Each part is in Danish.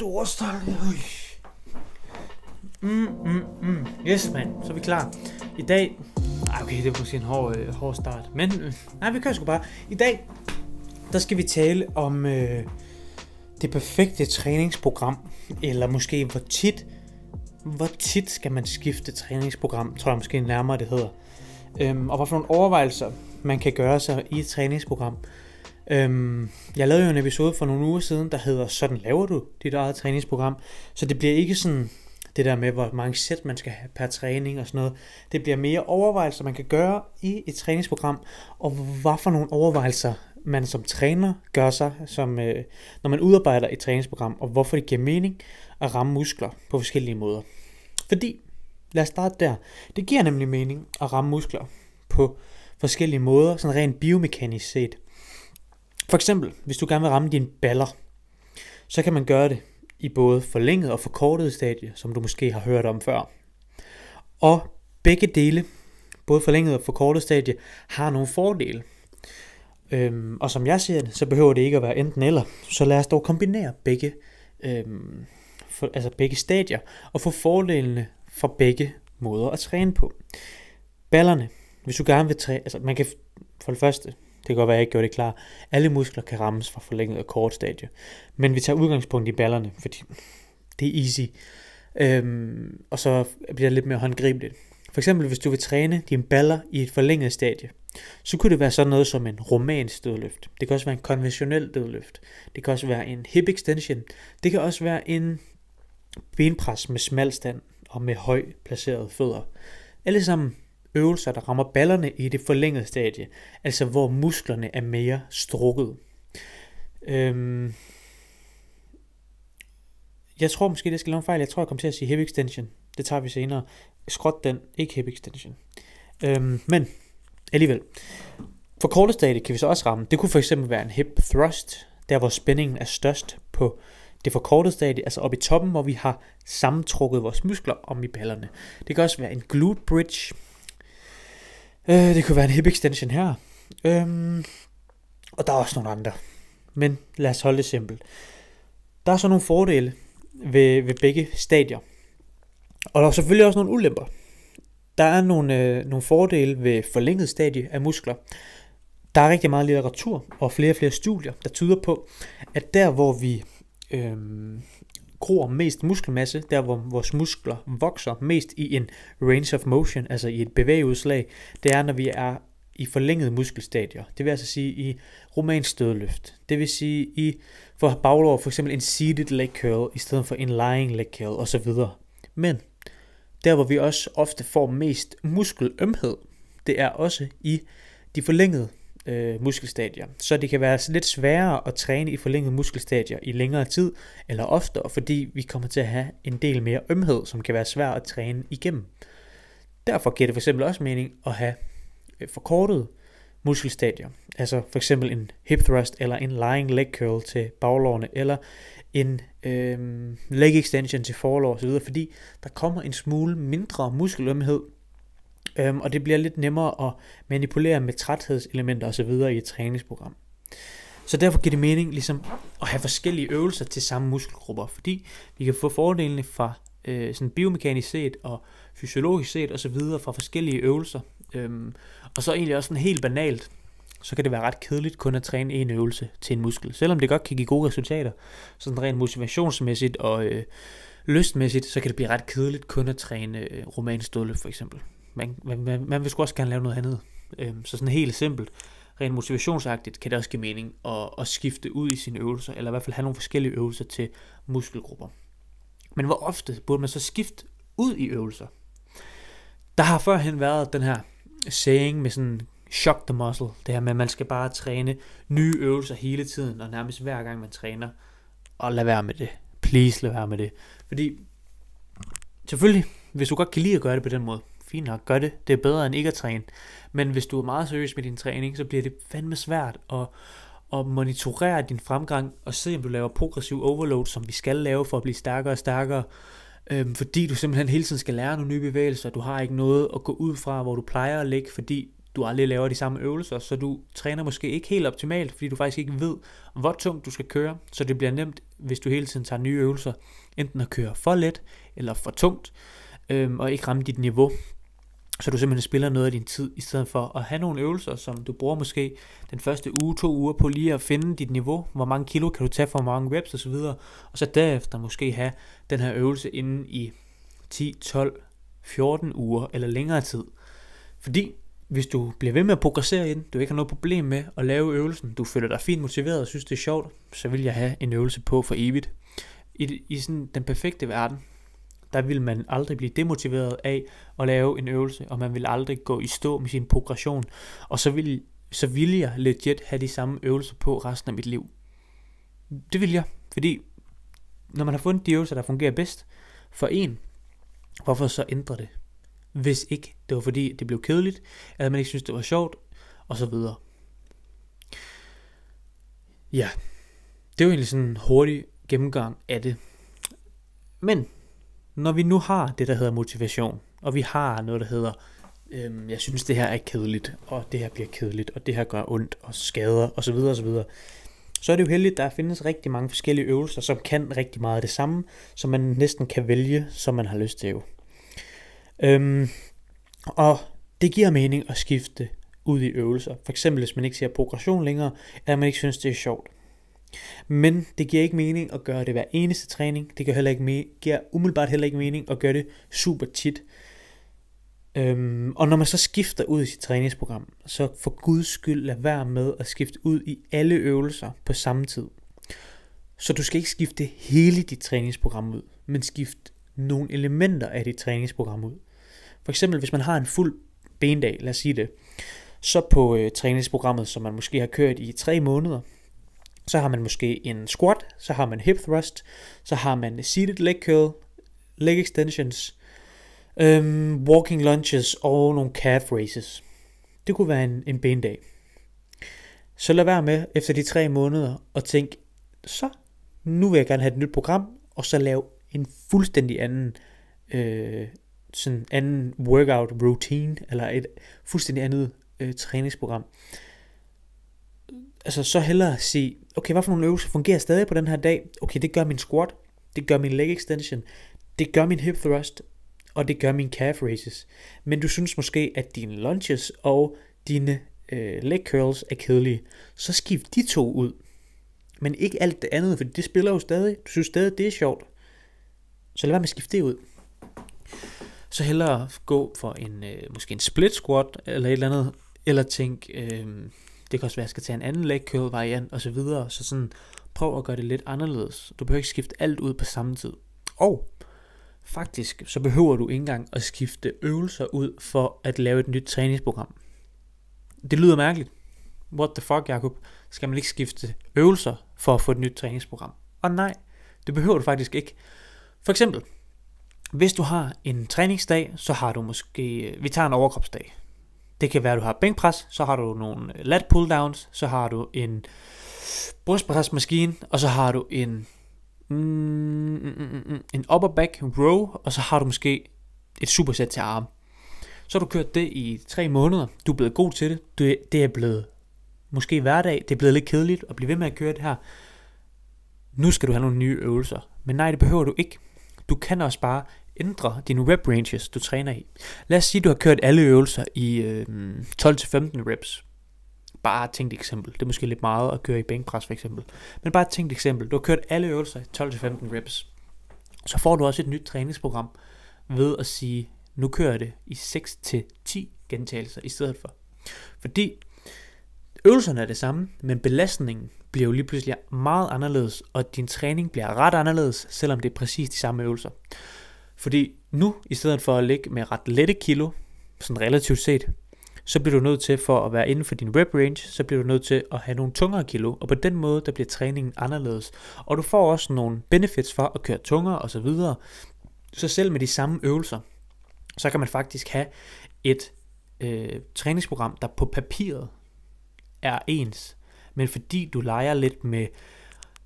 store stolpe. Mm, mm, mm. Yes, mand. Så er vi klar. I dag... Ej, okay, det var måske en hård, øh, hård start. Men øh, nej, vi kører sgu bare. I dag, der skal vi tale om øh, det perfekte træningsprogram. Eller måske, hvor tit, hvor tit skal man skifte træningsprogram, tror jeg måske nærmere det hedder. Øhm, og hvad for nogle overvejelser, man kan gøre sig i et træningsprogram. Øhm, jeg lavede jo en episode for nogle uger siden, der hedder Sådan laver du dit eget træningsprogram. Så det bliver ikke sådan det der med, hvor mange sæt man skal have per træning og sådan noget. Det bliver mere overvejelser, man kan gøre i et træningsprogram, og hvad for nogle overvejelser man som træner gør sig, som, øh, når man udarbejder et træningsprogram, og hvorfor det giver mening at ramme muskler på forskellige måder. Fordi, lad os starte der, det giver nemlig mening at ramme muskler på forskellige måder, sådan rent biomekanisk set – for eksempel, hvis du gerne vil ramme dine baller, så kan man gøre det i både forlænget og forkortet stadie, som du måske har hørt om før. Og begge dele, både forlænget og forkortet stadie, har nogle fordele. Øhm, og som jeg ser det, så behøver det ikke at være enten eller. Så lad os dog kombinere begge, øhm, for, altså begge stadier og få fordelene fra begge måder at træne på. Ballerne, hvis du gerne vil træne, altså man kan for det første det kan godt være, at jeg ikke gjorde det klar. Alle muskler kan rammes fra forlænget og kort stadie. Men vi tager udgangspunkt i ballerne, fordi det er easy. Øhm, og så bliver det lidt mere håndgribeligt. For eksempel hvis du vil træne dine baller i et forlænget stadie, så kunne det være sådan noget som en romansk dødløft. Det kan også være en konventionel dødløft. Det kan også være en hip extension. Det kan også være en benpres med smal stand og med høj placeret fødder. Alle sammen øvelser, der rammer ballerne i det forlængede stadie, altså hvor musklerne er mere strukket. Øhm jeg tror måske, det skal lave en fejl. Jeg tror, jeg kommer til at sige hip extension. Det tager vi senere. Skråt den, ikke hip extension. Øhm, men alligevel. For korte stadie kan vi så også ramme. Det kunne fx være en hip thrust, der hvor spændingen er størst på det forkortede stadie, altså oppe i toppen, hvor vi har sammentrukket vores muskler om i ballerne. Det kan også være en glute bridge, Øh, det kunne være en hip extension her. Øhm, og der er også nogle andre. Men lad os holde det simpelt. Der er så nogle fordele ved, ved begge stadier. Og der er selvfølgelig også nogle ulemper. Der er nogle, øh, nogle fordele ved forlænget stadie af muskler. Der er rigtig meget litteratur og flere og flere studier, der tyder på, at der hvor vi øh, gror mest muskelmasse, der hvor vores muskler vokser mest i en range of motion, altså i et bevægeudslag, det er når vi er i forlængede muskelstadier. Det vil altså sige i romansk stødløft. Det vil sige i for baglov for eksempel en seated leg curl i stedet for en lying leg curl osv. Men der hvor vi også ofte får mest muskelømhed, det er også i de forlængede øh, muskelstadier. Så det kan være lidt sværere at træne i forlængede muskelstadier i længere tid eller oftere, fordi vi kommer til at have en del mere ømhed, som kan være svær at træne igennem. Derfor giver det for eksempel også mening at have øh, forkortet muskelstadier, altså for eksempel en hip thrust eller en lying leg curl til baglårene, eller en øh, leg extension til forlår osv., fordi der kommer en smule mindre muskelømhed, Øhm, og det bliver lidt nemmere at manipulere med træthedselementer osv. i et træningsprogram. Så derfor giver det mening ligesom at have forskellige øvelser til samme muskelgrupper, fordi vi kan få fordelene fra øh, sådan biomekanisk set og fysiologisk set osv. fra forskellige øvelser. Øhm, og så egentlig også sådan helt banalt, så kan det være ret kedeligt kun at træne en øvelse til en muskel. Selvom det godt kan give gode resultater, sådan rent motivationsmæssigt og øh, lystmæssigt, så kan det blive ret kedeligt kun at træne øh, romanståle for eksempel man, man, man vil sgu også gerne lave noget andet. Øhm, så sådan helt simpelt, rent motivationsagtigt, kan det også give mening at, at skifte ud i sine øvelser, eller i hvert fald have nogle forskellige øvelser til muskelgrupper. Men hvor ofte burde man så skifte ud i øvelser? Der har førhen været den her saying med sådan shock the muscle, det her med, at man skal bare træne nye øvelser hele tiden, og nærmest hver gang man træner, og lad være med det. Please lad være med det. Fordi selvfølgelig, hvis du godt kan lide at gøre det på den måde, fint nok, gør det. Det er bedre end ikke at træne. Men hvis du er meget seriøs med din træning, så bliver det fandme svært at, at monitorere din fremgang og se, om du laver progressiv overload, som vi skal lave for at blive stærkere og stærkere. Øhm, fordi du simpelthen hele tiden skal lære nogle nye bevægelser. Du har ikke noget at gå ud fra, hvor du plejer at ligge, fordi du aldrig laver de samme øvelser, så du træner måske ikke helt optimalt, fordi du faktisk ikke ved, hvor tungt du skal køre, så det bliver nemt, hvis du hele tiden tager nye øvelser, enten at køre for let eller for tungt, øhm, og ikke ramme dit niveau. Så du simpelthen spiller noget af din tid, i stedet for at have nogle øvelser, som du bruger måske den første uge, to uger på lige at finde dit niveau. Hvor mange kilo kan du tage for mange reps osv. Og så derefter måske have den her øvelse inden i 10, 12, 14 uger eller længere tid. Fordi hvis du bliver ved med at progressere ind, du ikke har noget problem med at lave øvelsen, du føler dig fint motiveret og synes det er sjovt, så vil jeg have en øvelse på for evigt. I, i sådan den perfekte verden, der vil man aldrig blive demotiveret af at lave en øvelse, og man vil aldrig gå i stå med sin progression, og så vil, så vil jeg legit have de samme øvelser på resten af mit liv. Det vil jeg, fordi når man har fundet de øvelser, der fungerer bedst for en, hvorfor så ændre det? Hvis ikke det var fordi, det blev kedeligt, eller man ikke synes det var sjovt, og så videre. Ja, det var egentlig sådan en hurtig gennemgang af det. Men når vi nu har det, der hedder motivation, og vi har noget, der hedder, øhm, jeg synes, det her er kedeligt, og det her bliver kedeligt, og det her gør ondt, og skader, osv., osv., så er det jo heldigt, at der findes rigtig mange forskellige øvelser, som kan rigtig meget af det samme, som man næsten kan vælge, som man har lyst til. Øhm, og det giver mening at skifte ud i øvelser. For eksempel hvis man ikke ser progression længere, eller man ikke synes, det er sjovt. Men det giver ikke mening at gøre det hver eneste træning. Det giver, heller ikke me- giver umiddelbart heller ikke mening at gøre det super tit. Øhm, og når man så skifter ud i sit træningsprogram, så for guds skyld lad være med at skifte ud i alle øvelser på samme tid. Så du skal ikke skifte hele dit træningsprogram ud, men skifte nogle elementer af dit træningsprogram ud. For eksempel hvis man har en fuld bendag, lad os sige det, så på øh, træningsprogrammet, som man måske har kørt i tre måneder, så har man måske en squat, så har man hip thrust, så har man seated leg curl, leg extensions, øhm, walking lunges og nogle calf raises. Det kunne være en, en bendag. Så lad være med efter de tre måneder at tænke, så nu vil jeg gerne have et nyt program, og så lave en fuldstændig anden, øh, sådan anden workout routine, eller et fuldstændig andet øh, træningsprogram altså så hellere sige, okay, hvad for nogle øvelser fungerer stadig på den her dag? Okay, det gør min squat, det gør min leg extension, det gør min hip thrust, og det gør min calf raises. Men du synes måske, at dine lunges og dine øh, leg curls er kedelige, så skift de to ud. Men ikke alt det andet, for det spiller jo stadig. Du synes stadig, det er sjovt. Så lad være med at skifte det ud. Så hellere gå for en øh, måske en split squat eller et eller andet, eller tænk, øh, det kan også være, at jeg skal tage en anden leg curl variant osv. Så, så sådan, prøv at gøre det lidt anderledes. Du behøver ikke skifte alt ud på samme tid. Og faktisk, så behøver du ikke engang at skifte øvelser ud for at lave et nyt træningsprogram. Det lyder mærkeligt. What the fuck, Jacob? Skal man ikke skifte øvelser for at få et nyt træningsprogram? Og nej, det behøver du faktisk ikke. For eksempel, hvis du har en træningsdag, så har du måske, vi tager en overkropsdag. Det kan være, at du har bænkpres, så har du nogle lat pulldowns, så har du en brystpresmaskine, og så har du en, mm, mm, en upper back row, og så har du måske et supersæt til arme. Så har du kørt det i tre måneder, du er blevet god til det, du, det er blevet måske hverdag, det er blevet lidt kedeligt at blive ved med at køre det her. Nu skal du have nogle nye øvelser, men nej, det behøver du ikke. Du kan også bare ændre dine rep ranges, du træner i. Lad os sige, du har kørt alle øvelser i øh, 12-15 reps. Bare et tænkt eksempel. Det er måske lidt meget at køre i bænkpres for eksempel. Men bare et tænkt eksempel. Du har kørt alle øvelser i 12-15 reps. Så får du også et nyt træningsprogram ved at sige, nu kører jeg det i 6-10 gentagelser i stedet for. Fordi øvelserne er det samme, men belastningen bliver jo lige pludselig meget anderledes, og din træning bliver ret anderledes, selvom det er præcis de samme øvelser. Fordi nu, i stedet for at ligge med ret lette kilo, sådan relativt set, så bliver du nødt til for at være inden for din rep range, så bliver du nødt til at have nogle tungere kilo, og på den måde, der bliver træningen anderledes. Og du får også nogle benefits for at køre tungere osv. Så, så selv med de samme øvelser, så kan man faktisk have et øh, træningsprogram, der på papiret er ens, men fordi du leger lidt med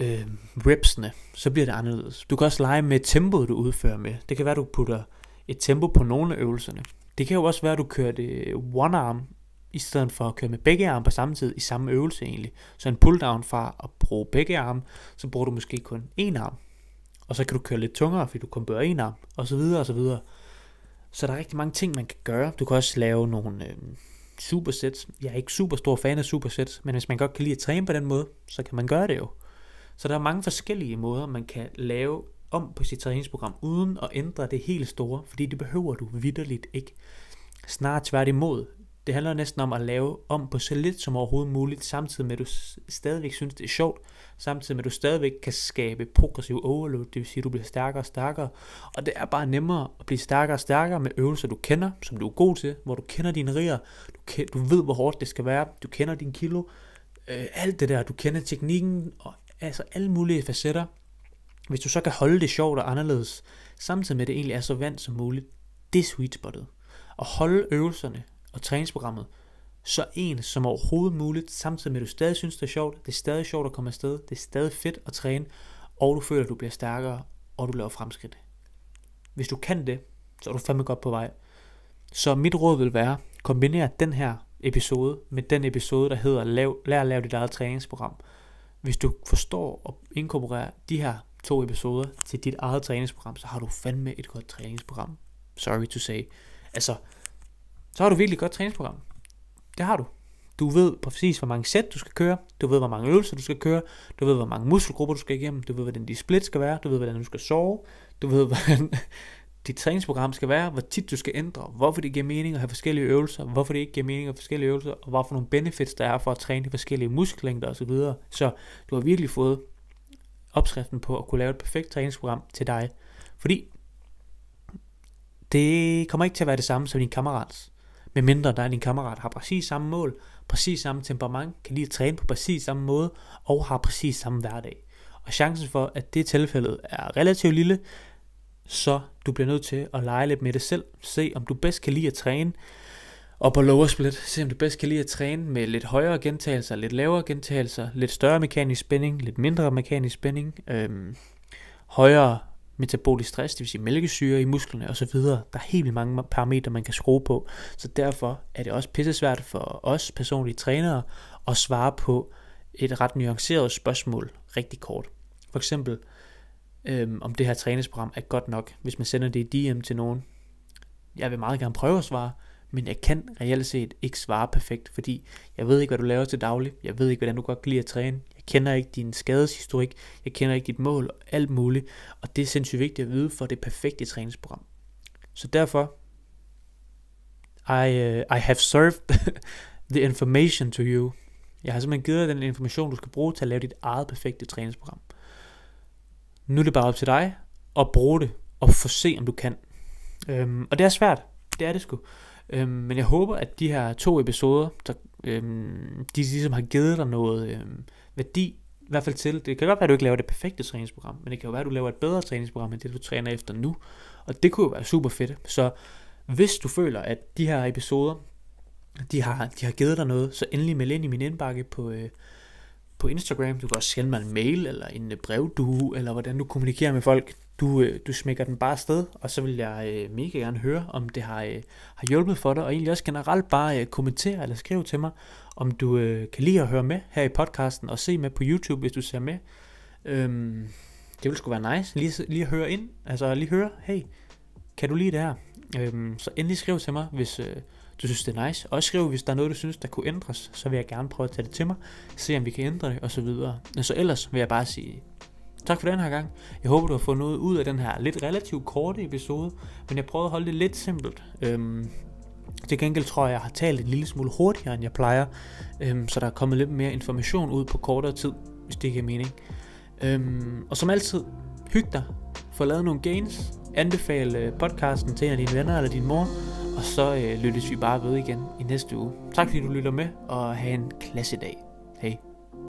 øh, repsene, så bliver det anderledes. Du kan også lege med tempoet, du udfører med. Det kan være, du putter et tempo på nogle af øvelserne. Det kan jo også være, at du kører det one arm, i stedet for at køre med begge arme på samme tid i samme øvelse egentlig. Så en pulldown fra at bruge begge arme, så bruger du måske kun én arm. Og så kan du køre lidt tungere, fordi du kun bør en arm, og så videre og så videre. Så der er rigtig mange ting, man kan gøre. Du kan også lave nogle øh, supersets. Jeg er ikke super stor fan af supersets, men hvis man godt kan lide at træne på den måde, så kan man gøre det jo. Så der er mange forskellige måder, man kan lave om på sit træningsprogram, uden at ændre det helt store, fordi det behøver du vidderligt ikke. Snarere tværtimod, det handler næsten om at lave om på så lidt som overhovedet muligt, samtidig med at du stadigvæk synes, det er sjovt, samtidig med at du stadigvæk kan skabe progressiv overload, det vil sige, at du bliver stærkere og stærkere, og det er bare nemmere at blive stærkere og stærkere med øvelser, du kender, som du er god til, hvor du kender dine riger, du, ved, hvor hårdt det skal være, du kender din kilo, øh, alt det der, du kender teknikken, og altså alle mulige facetter. Hvis du så kan holde det sjovt og anderledes, samtidig med at det egentlig er så vant som muligt, det er sweet spotet. Og holde øvelserne og træningsprogrammet så ens som overhovedet muligt, samtidig med at du stadig synes, det er sjovt, det er stadig sjovt at komme afsted, det er stadig fedt at træne, og du føler, at du bliver stærkere, og du laver fremskridt. Hvis du kan det, så er du fandme godt på vej. Så mit råd vil være, kombinere den her episode med den episode, der hedder Lær at lave dit eget træningsprogram. Hvis du forstår og inkorporerer de her to episoder til dit eget træningsprogram, så har du fandme et godt træningsprogram. Sorry to say. Altså, så har du virkelig et godt træningsprogram. Det har du. Du ved præcis, hvor mange sæt du skal køre, du ved, hvor mange øvelser du skal køre, du ved, hvor mange muskelgrupper du skal igennem, du ved, hvordan de split skal være, du ved, hvordan du skal sove, du ved, hvordan dit træningsprogram skal være, hvor tit du skal ændre, hvorfor det giver mening at have forskellige øvelser, hvorfor det ikke giver mening at have forskellige øvelser, og hvorfor nogle benefits der er for at træne de forskellige muskellængder osv. Så du har virkelig fået opskriften på at kunne lave et perfekt træningsprogram til dig. Fordi det kommer ikke til at være det samme som din kammerats. Medmindre dig og din kammerat har præcis samme mål, præcis samme temperament, kan lige træne på præcis samme måde og har præcis samme hverdag. Og chancen for, at det tilfældet er relativt lille, så du bliver nødt til at lege lidt med det selv. Se om du bedst kan lide at træne op på lower split. Se om du bedst kan lide at træne med lidt højere gentagelser, lidt lavere gentagelser, lidt større mekanisk spænding, lidt mindre mekanisk spænding, øhm, højere metabolisk stress, det vil sige mælkesyre i musklerne osv. Der er helt vildt mange parametre, man kan skrue på. Så derfor er det også pissesvært for os personlige trænere at svare på et ret nuanceret spørgsmål rigtig kort. For eksempel, øhm, om det her træningsprogram er godt nok, hvis man sender det i DM til nogen. Jeg vil meget gerne prøve at svare, men jeg kan reelt set ikke svare perfekt, fordi jeg ved ikke, hvad du laver til daglig, jeg ved ikke, hvordan du godt kan lide at træne, jeg kender ikke din skadeshistorik, jeg kender ikke dit mål og alt muligt, og det er sindssygt vigtigt at vide for det perfekte træningsprogram. Så derfor, I, uh, I have served the information to you. Jeg har simpelthen givet dig den information, du skal bruge til at lave dit eget perfekte træningsprogram. Nu er det bare op til dig at bruge det og få se, om du kan. Øhm, og det er svært. Det er det sgu. Øhm, men jeg håber, at de her to episoder, der, øhm, de ligesom har givet dig noget øhm, værdi, i hvert fald til. Det kan godt være, at du ikke laver det perfekte træningsprogram, men det kan jo være, at du laver et bedre træningsprogram, end det du træner efter nu. Og det kunne jo være super fedt. Så hvis du føler, at de her episoder, de har, de har givet dig noget, så endelig meld ind i min indbakke på, øh, på Instagram, du kan også sende mig en mail eller en øh, brevdue, eller hvordan du kommunikerer med folk. Du, øh, du smækker den bare afsted, og så vil jeg øh, mega gerne høre, om det har, øh, har hjulpet for dig, og egentlig også generelt bare øh, kommentere eller skrive til mig, om du øh, kan lide at høre med her i podcasten, og se med på YouTube, hvis du ser med. Øhm, det ville sgu være nice, lige, lige at høre ind, altså lige høre, hey, kan du lide det her? Øhm, så endelig skriv til mig, hvis... Øh, du synes, det er nice. Og skriv, hvis der er noget, du synes, der kunne ændres, så vil jeg gerne prøve at tage det til mig, se om vi kan ændre det, osv. Og så ellers vil jeg bare sige, tak for den her gang. Jeg håber, du har fået noget ud af den her lidt relativt korte episode, men jeg prøvede at holde det lidt simpelt. Øhm, til gengæld tror jeg, jeg har talt en lille smule hurtigere, end jeg plejer, øhm, så der er kommet lidt mere information ud på kortere tid, hvis det giver mening. Øhm, og som altid, hyg dig, få lavet nogle gains, anbefale podcasten til en af dine venner eller din mor, og så øh, lyttes vi bare ved igen i næste uge. Tak fordi du lytter med, og have en klasse dag. Hej.